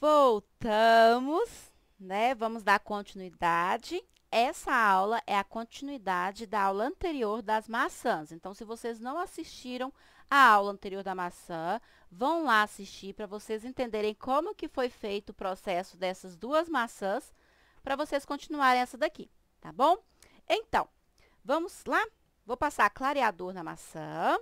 Voltamos, né? Vamos dar continuidade. Essa aula é a continuidade da aula anterior das maçãs. Então, se vocês não assistiram a aula anterior da maçã, vão lá assistir para vocês entenderem como que foi feito o processo dessas duas maçãs para vocês continuarem essa daqui, tá bom? Então, vamos lá? Vou passar clareador na maçã.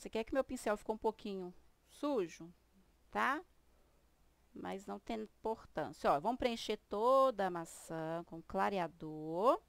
Você quer que meu pincel ficou um pouquinho sujo, tá? Mas não tem importância. Ó, vamos preencher toda a maçã com clareador.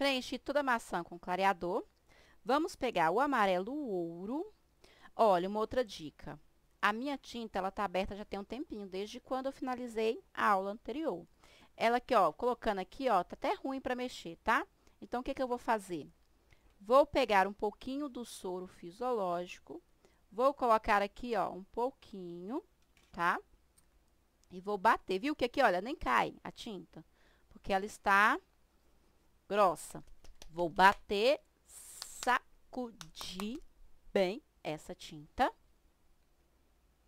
Preenchi toda a maçã com clareador. Vamos pegar o amarelo ouro. Olha, uma outra dica. A minha tinta, ela tá aberta já tem um tempinho, desde quando eu finalizei a aula anterior. Ela aqui, ó, colocando aqui, ó, tá até ruim para mexer, tá? Então, o que que eu vou fazer? Vou pegar um pouquinho do soro fisiológico, vou colocar aqui, ó, um pouquinho, tá? E vou bater, viu que aqui, olha, nem cai a tinta, porque ela está grossa. Vou bater, sacudir bem essa tinta.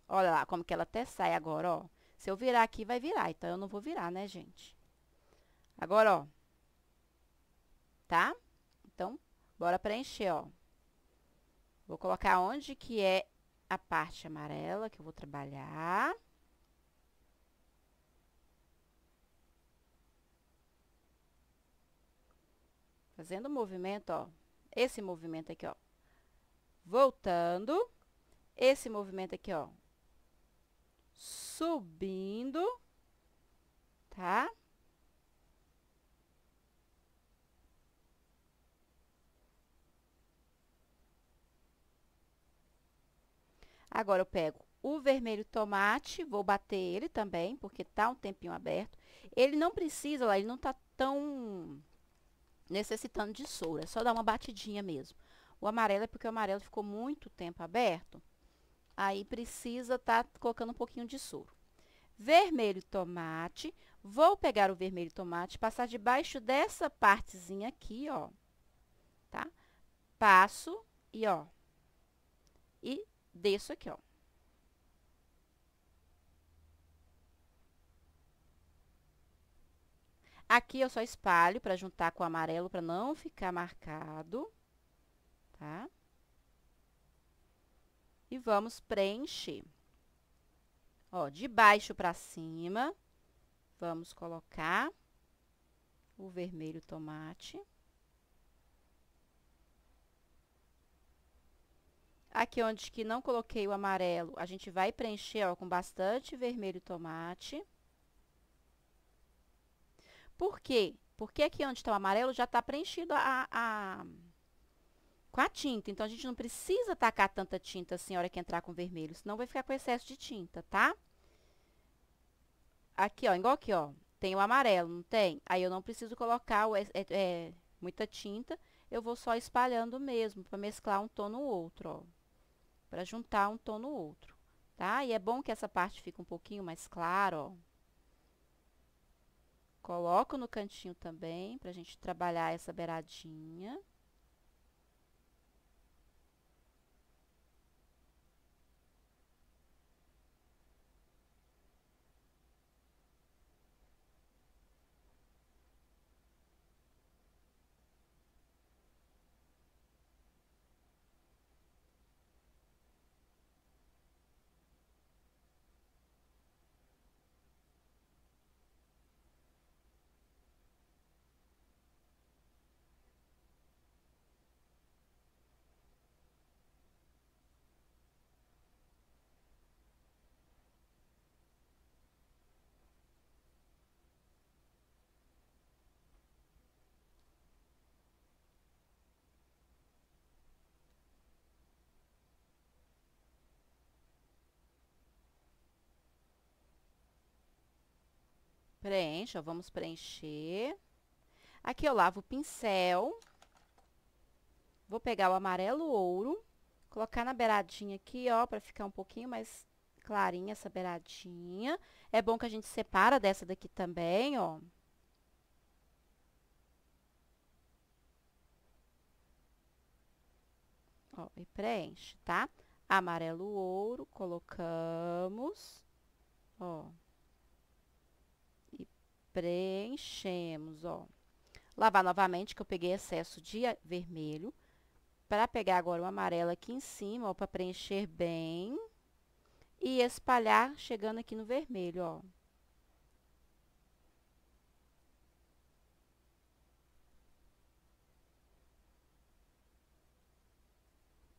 Olha lá como que ela até sai agora, ó. Se eu virar aqui, vai virar. Então, eu não vou virar, né, gente? Agora, ó. Tá? Então, bora preencher, ó. Vou colocar onde que é a parte amarela que eu vou trabalhar. Fazendo o movimento, ó. Esse movimento aqui, ó. Voltando. Esse movimento aqui, ó. Subindo. Tá? Agora, eu pego o vermelho tomate, vou bater ele também, porque tá um tempinho aberto. Ele não precisa, ó, ele não tá tão necessitando de soro É só dar uma batidinha mesmo. O amarelo é porque o amarelo ficou muito tempo aberto. Aí precisa tá colocando um pouquinho de soro. Vermelho tomate. Vou pegar o vermelho tomate, passar debaixo dessa partezinha aqui, ó. Tá? Passo e, ó. E desço aqui, ó. Aqui eu só espalho para juntar com o amarelo para não ficar marcado, tá? E vamos preencher. Ó, de baixo para cima, vamos colocar o vermelho tomate. Aqui onde que não coloquei o amarelo, a gente vai preencher ó, com bastante vermelho tomate. Por quê? Porque aqui onde está o amarelo já está preenchido a, a, com a tinta. Então, a gente não precisa tacar tanta tinta assim na hora que entrar com vermelho, senão vai ficar com excesso de tinta, tá? Aqui, ó, igual aqui, ó, tem o amarelo, não tem? Aí eu não preciso colocar o, é, é, muita tinta, eu vou só espalhando mesmo, para mesclar um tom no outro, ó. Para juntar um tom no outro, tá? E é bom que essa parte fique um pouquinho mais clara, ó. Coloco no cantinho também, para a gente trabalhar essa beiradinha. Preencha, vamos preencher. Aqui eu lavo o pincel. Vou pegar o amarelo ouro, colocar na beiradinha aqui, ó, para ficar um pouquinho mais clarinha essa beiradinha. É bom que a gente separa dessa daqui também, ó. Ó, e preenche, tá? Amarelo ouro, colocamos, ó preenchemos, ó. Lavar novamente, que eu peguei excesso de vermelho. Para pegar agora o amarelo aqui em cima, ó, para preencher bem. E espalhar, chegando aqui no vermelho, ó.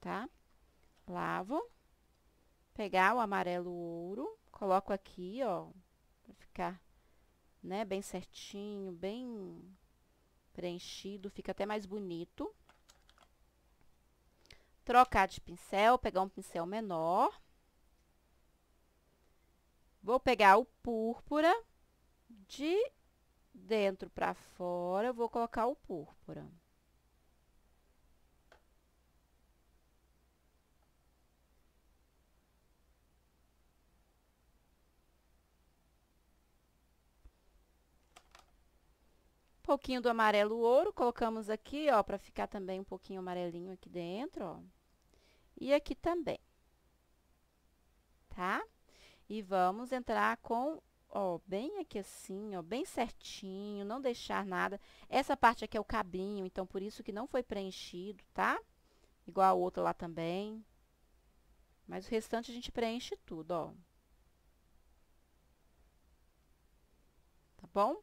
Tá? Lavo. Pegar o amarelo ouro, coloco aqui, ó, para ficar né, bem certinho, bem preenchido, fica até mais bonito. Trocar de pincel, pegar um pincel menor. Vou pegar o púrpura de dentro para fora, eu vou colocar o púrpura. pouquinho do amarelo ouro, colocamos aqui, ó, para ficar também um pouquinho amarelinho aqui dentro, ó. E aqui também. Tá? E vamos entrar com, ó, bem aqui assim, ó, bem certinho, não deixar nada. Essa parte aqui é o cabinho, então por isso que não foi preenchido, tá? Igual a outra lá também. Mas o restante a gente preenche tudo, ó. Tá bom?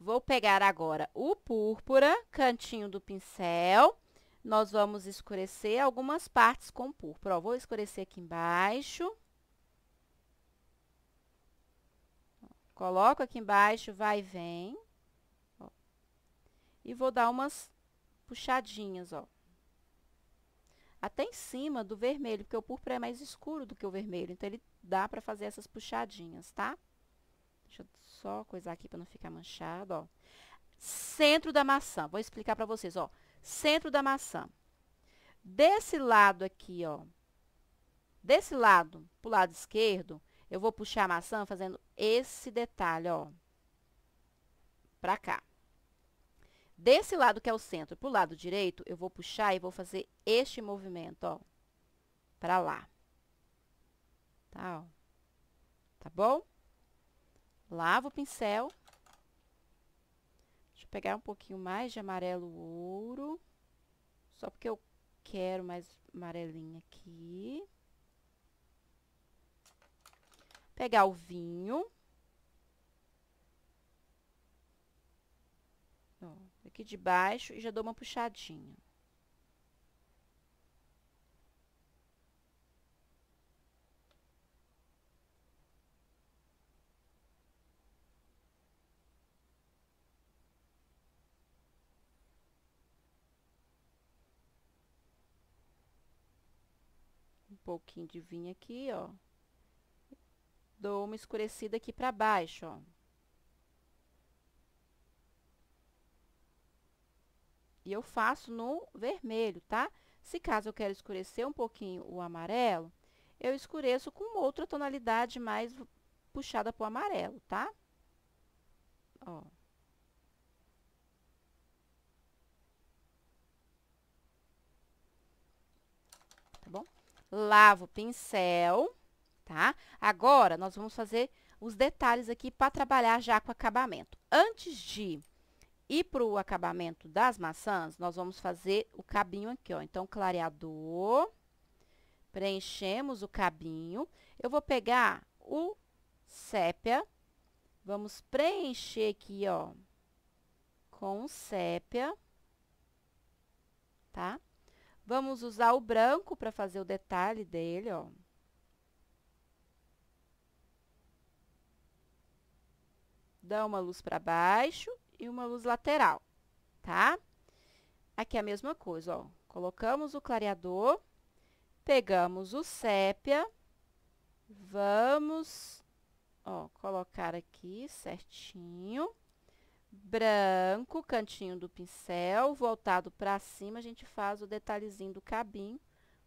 Vou pegar agora o púrpura, cantinho do pincel. Nós vamos escurecer algumas partes com púrpura. Ó, vou escurecer aqui embaixo. Coloco aqui embaixo, vai e vem. Ó. E vou dar umas puxadinhas, ó. Até em cima do vermelho, porque o púrpura é mais escuro do que o vermelho. Então, ele dá para fazer essas puxadinhas, tá? Deixa eu só coisar aqui para não ficar manchado, ó. Centro da maçã. Vou explicar para vocês, ó. Centro da maçã. Desse lado aqui, ó. Desse lado, pro lado esquerdo, eu vou puxar a maçã fazendo esse detalhe, ó. Pra cá. Desse lado, que é o centro, pro lado direito, eu vou puxar e vou fazer este movimento, ó. Pra lá. Tá, ó. Tá bom? Lavo o pincel. Deixa eu pegar um pouquinho mais de amarelo ouro. Só porque eu quero mais amarelinho aqui. Pegar o vinho. aqui de baixo e já dou uma puxadinha. pouquinho de vinho aqui, ó. Dou uma escurecida aqui para baixo, ó. E eu faço no vermelho, tá? Se caso eu quero escurecer um pouquinho o amarelo, eu escureço com outra tonalidade mais puxada para o amarelo, tá? Ó. lavo o pincel, tá? Agora, nós vamos fazer os detalhes aqui para trabalhar já com o acabamento. Antes de ir para o acabamento das maçãs, nós vamos fazer o cabinho aqui, ó. Então, clareador, preenchemos o cabinho. Eu vou pegar o sépia, vamos preencher aqui, ó, com sépia, tá? Vamos usar o branco para fazer o detalhe dele, ó. Dá uma luz para baixo e uma luz lateral, tá? Aqui é a mesma coisa, ó. Colocamos o clareador, pegamos o sépia, vamos, ó, colocar aqui certinho branco, cantinho do pincel, voltado para cima, a gente faz o detalhezinho do cabinho,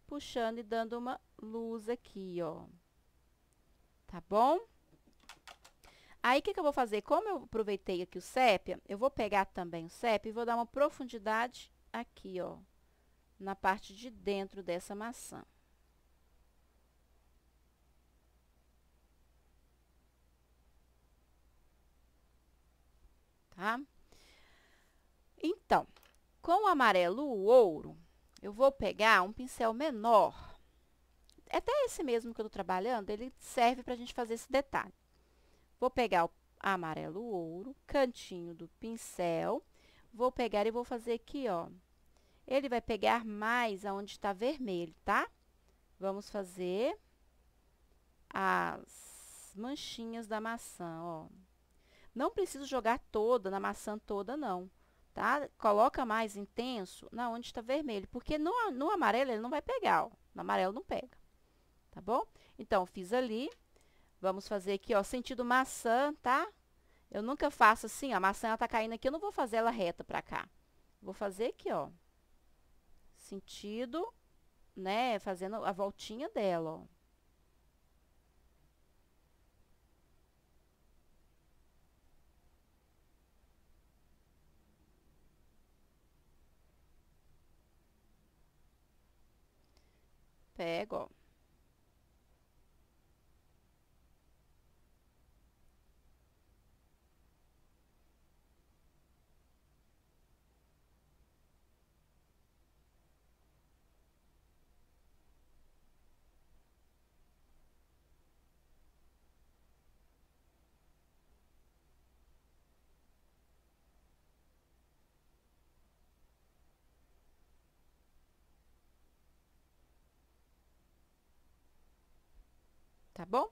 puxando e dando uma luz aqui, ó. Tá bom? Aí, o que, que eu vou fazer? Como eu aproveitei aqui o sépia, eu vou pegar também o sépia e vou dar uma profundidade aqui, ó, na parte de dentro dessa maçã. tá? Então, com o amarelo o ouro, eu vou pegar um pincel menor. É até esse mesmo que eu estou trabalhando, ele serve para a gente fazer esse detalhe. Vou pegar o amarelo ouro, cantinho do pincel, vou pegar e vou fazer aqui, ó. Ele vai pegar mais aonde está vermelho, tá? Vamos fazer as manchinhas da maçã, ó. Não preciso jogar toda, na maçã toda, não. Tá? Coloca mais intenso na onde está vermelho, porque no, no amarelo ele não vai pegar, ó. No amarelo não pega, tá bom? Então, fiz ali. Vamos fazer aqui, ó, sentido maçã, tá? Eu nunca faço assim, ó, a maçã ela tá caindo aqui, eu não vou fazer ela reta para cá. Vou fazer aqui, ó. Sentido, né, fazendo a voltinha dela, ó. pego, ó. tá bom?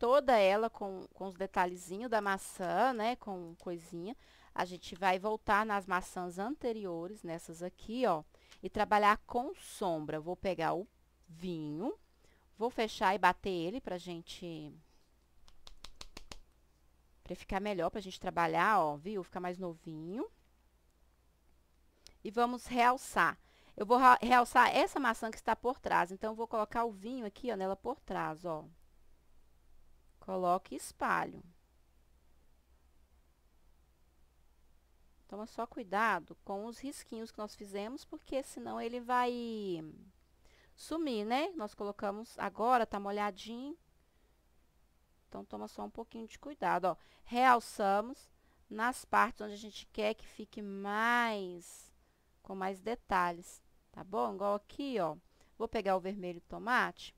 Toda ela com, com os detalhezinhos da maçã, né, com coisinha. A gente vai voltar nas maçãs anteriores, nessas aqui, ó, e trabalhar com sombra. Vou pegar o vinho, vou fechar e bater ele pra gente... Pra ficar melhor, pra gente trabalhar, ó, viu? Ficar mais novinho. E vamos realçar. Eu vou realçar essa maçã que está por trás. Então, eu vou colocar o vinho aqui, ó, nela por trás, ó. Coloque espalho. Toma só cuidado com os risquinhos que nós fizemos, porque senão ele vai sumir, né? Nós colocamos agora, tá molhadinho. Então, toma só um pouquinho de cuidado, ó. Realçamos nas partes onde a gente quer que fique mais, com mais detalhes, tá bom? Igual aqui, ó. Vou pegar o vermelho tomate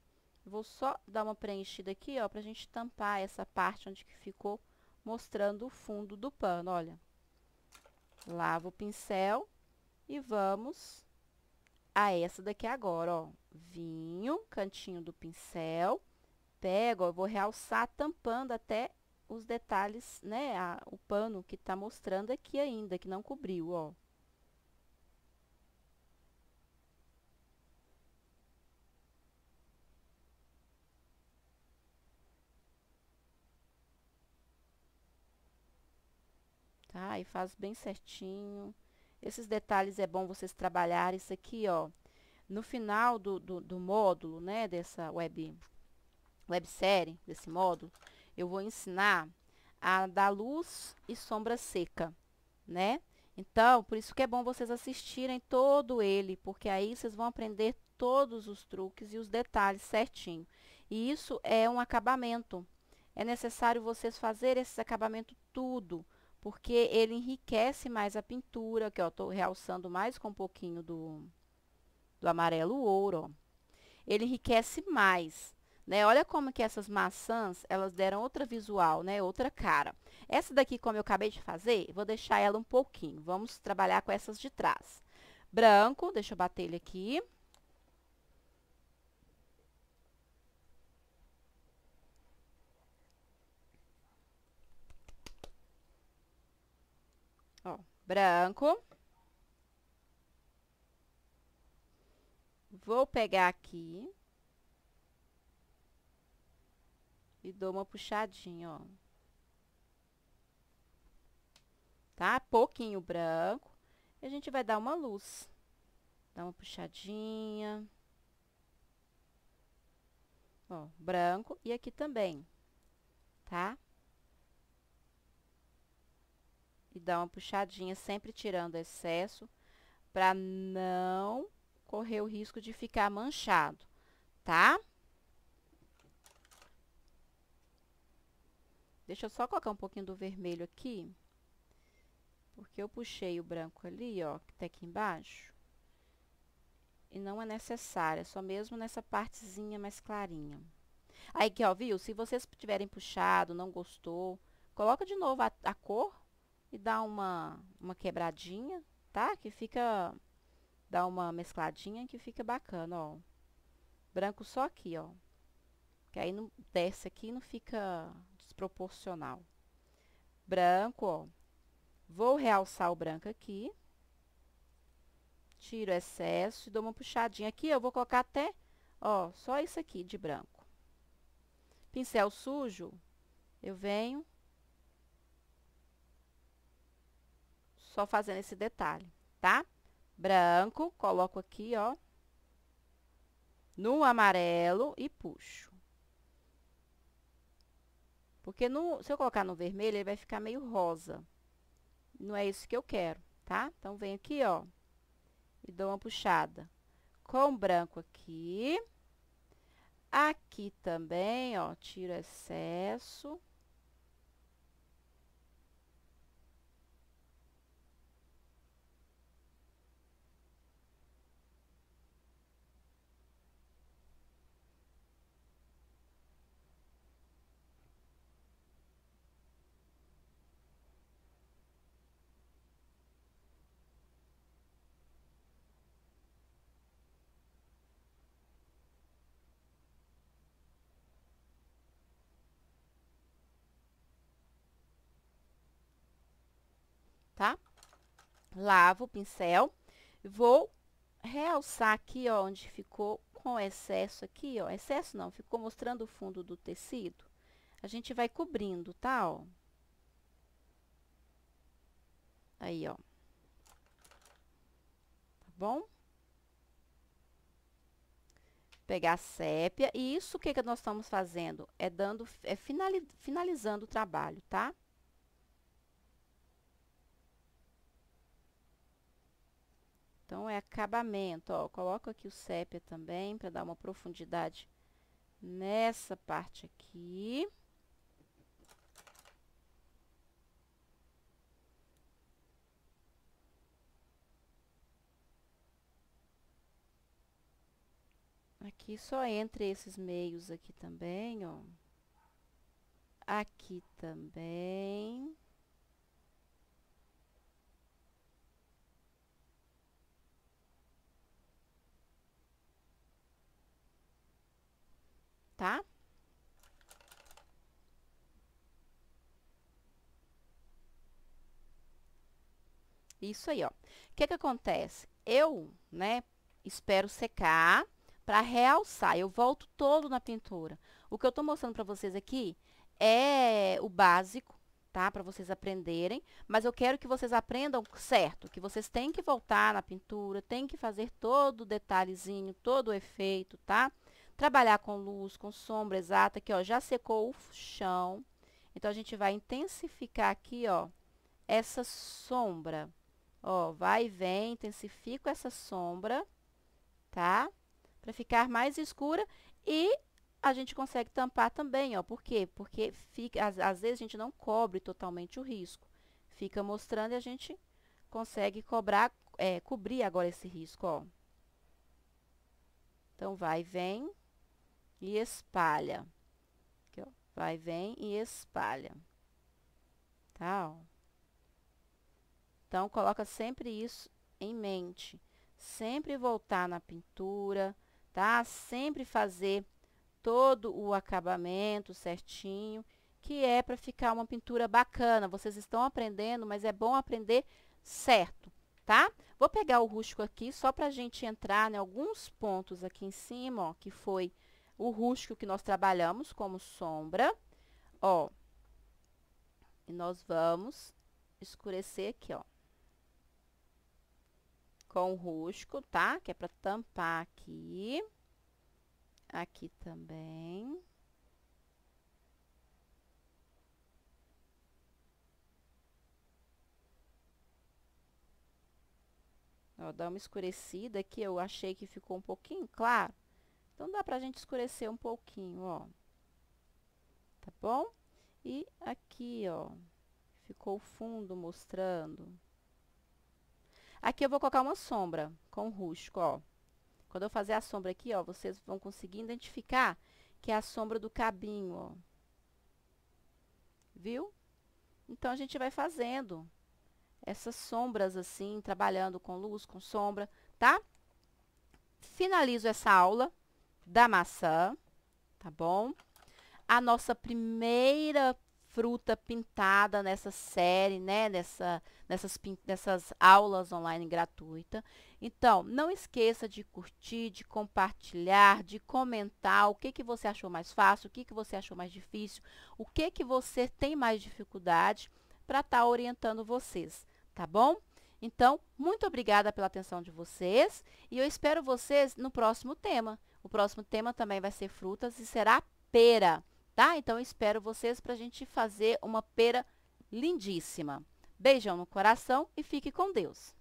Vou só dar uma preenchida aqui, ó, pra gente tampar essa parte onde que ficou mostrando o fundo do pano, olha. Lavo o pincel e vamos a essa daqui agora, ó. Vinho, cantinho do pincel, pego, ó, vou realçar tampando até os detalhes, né, a, o pano que tá mostrando aqui ainda, que não cobriu, ó. Aí faz bem certinho. Esses detalhes é bom vocês trabalharem. Isso aqui, ó, no final do, do, do módulo, né, dessa web, websérie, desse módulo, eu vou ensinar a dar luz e sombra seca, né? Então, por isso que é bom vocês assistirem todo ele, porque aí vocês vão aprender todos os truques e os detalhes certinho. E isso é um acabamento. É necessário vocês fazerem esse acabamento tudo, porque ele enriquece mais a pintura, que eu estou realçando mais com um pouquinho do, do amarelo ouro, ó. Ele enriquece mais, né? Olha como que essas maçãs, elas deram outra visual, né? Outra cara. Essa daqui, como eu acabei de fazer, vou deixar ela um pouquinho. Vamos trabalhar com essas de trás. Branco, deixa eu bater ele aqui. Ó, branco. Vou pegar aqui. E dou uma puxadinha, ó. Tá? Pouquinho branco. E a gente vai dar uma luz. Dá uma puxadinha. Ó, branco. E aqui também, tá? e dá uma puxadinha, sempre tirando excesso, para não correr o risco de ficar manchado, tá? Deixa eu só colocar um pouquinho do vermelho aqui, porque eu puxei o branco ali, ó, até aqui embaixo, e não é necessário, é só mesmo nessa partezinha mais clarinha. Aí, aqui, ó, viu? Se vocês tiverem puxado, não gostou, coloca de novo a, a cor e dá uma, uma quebradinha, tá? Que fica, dá uma mescladinha que fica bacana, ó. Branco só aqui, ó. Que aí não desce aqui não fica desproporcional. Branco, ó. Vou realçar o branco aqui. Tiro o excesso e dou uma puxadinha aqui. Eu vou colocar até, ó, só isso aqui de branco. Pincel sujo, eu venho Só fazendo esse detalhe, tá? Branco, coloco aqui, ó, no amarelo e puxo. Porque no, se eu colocar no vermelho, ele vai ficar meio rosa. Não é isso que eu quero, tá? Então, venho aqui, ó, e dou uma puxada. Com branco aqui. Aqui também, ó, tiro excesso. tá? Lavo o pincel, vou realçar aqui, ó, onde ficou com excesso aqui, ó, excesso não, ficou mostrando o fundo do tecido. A gente vai cobrindo, tá, ó. Aí, ó. Tá bom? pegar a sépia. E isso o que, que nós estamos fazendo? É dando, é finalizando o trabalho, tá? Então, é acabamento, ó, coloco aqui o sépia também, para dar uma profundidade nessa parte aqui. Aqui só entre esses meios aqui também, ó. Aqui também. tá? Isso aí, ó. O que que acontece? Eu, né, espero secar para realçar. Eu volto todo na pintura. O que eu estou mostrando para vocês aqui é o básico, tá? Para vocês aprenderem, mas eu quero que vocês aprendam certo, que vocês têm que voltar na pintura, tem que fazer todo o detalhezinho, todo o efeito, tá? Trabalhar com luz, com sombra exata, aqui, ó, já secou o chão. Então, a gente vai intensificar aqui, ó, essa sombra. Ó, vai e vem, intensifico essa sombra, tá? Para ficar mais escura e a gente consegue tampar também, ó. Por quê? Porque fica, às, às vezes a gente não cobre totalmente o risco. Fica mostrando e a gente consegue cobrar, é, cobrir agora esse risco, ó. Então, vai e vem e espalha. Aqui, ó, vai, vem e espalha. Tá, ó. Então, coloca sempre isso em mente. Sempre voltar na pintura, tá? Sempre fazer todo o acabamento certinho, que é para ficar uma pintura bacana. Vocês estão aprendendo, mas é bom aprender certo, tá? Vou pegar o rústico aqui só para gente entrar em né, alguns pontos aqui em cima, ó, que foi o rústico que nós trabalhamos como sombra, ó. E nós vamos escurecer aqui, ó. Com o rústico, tá? Que é para tampar aqui. Aqui também. Ó, dá uma escurecida aqui, eu achei que ficou um pouquinho claro. Então, dá pra gente escurecer um pouquinho, ó. Tá bom? E aqui, ó, ficou o fundo mostrando. Aqui eu vou colocar uma sombra com rústico, ó. Quando eu fazer a sombra aqui, ó, vocês vão conseguir identificar que é a sombra do cabinho, ó. Viu? Então, a gente vai fazendo essas sombras assim, trabalhando com luz, com sombra, tá? Finalizo essa aula da maçã, tá bom? A nossa primeira fruta pintada nessa série, né? Nessa, nessas, nessas aulas online gratuita. Então, não esqueça de curtir, de compartilhar, de comentar o que, que você achou mais fácil, o que, que você achou mais difícil, o que, que você tem mais dificuldade para estar tá orientando vocês, tá bom? Então, muito obrigada pela atenção de vocês e eu espero vocês no próximo tema. O próximo tema também vai ser frutas e será pera, tá? Então, espero vocês para a gente fazer uma pera lindíssima. Beijão no coração e fique com Deus.